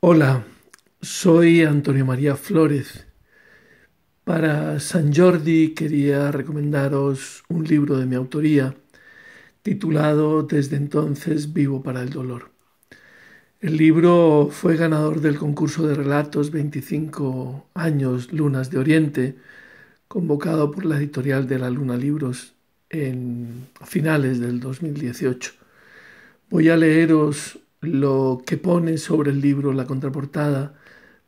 Hola, soy Antonio María Flores. Para San Jordi quería recomendaros un libro de mi autoría titulado Desde entonces vivo para el dolor. El libro fue ganador del concurso de relatos 25 años Lunas de Oriente, convocado por la editorial de la Luna Libros en finales del 2018. Voy a leeros lo que pone sobre el libro la contraportada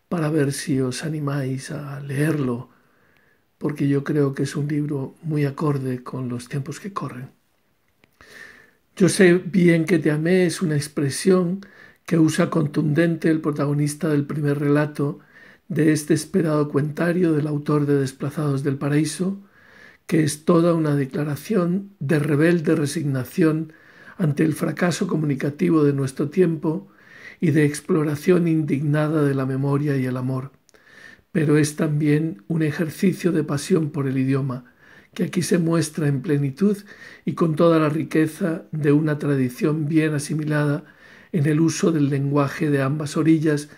para ver si os animáis a leerlo, porque yo creo que es un libro muy acorde con los tiempos que corren. Yo sé bien que te amé es una expresión que usa contundente el protagonista del primer relato de este esperado cuentario del autor de Desplazados del Paraíso, que es toda una declaración de rebelde resignación ante el fracaso comunicativo de nuestro tiempo y de exploración indignada de la memoria y el amor, pero es también un ejercicio de pasión por el idioma, que aquí se muestra en plenitud y con toda la riqueza de una tradición bien asimilada en el uso del lenguaje de ambas orillas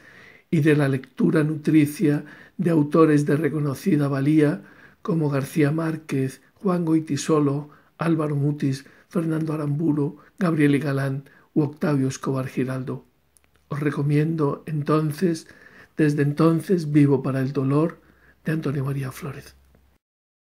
y de la lectura nutricia de autores de reconocida valía como García Márquez, Juan Goitisolo, Álvaro Mutis, Fernando Aramburo, Gabriel Galán u Octavio Escobar Giraldo. Os recomiendo entonces, desde entonces vivo para el dolor, de Antonio María Flores.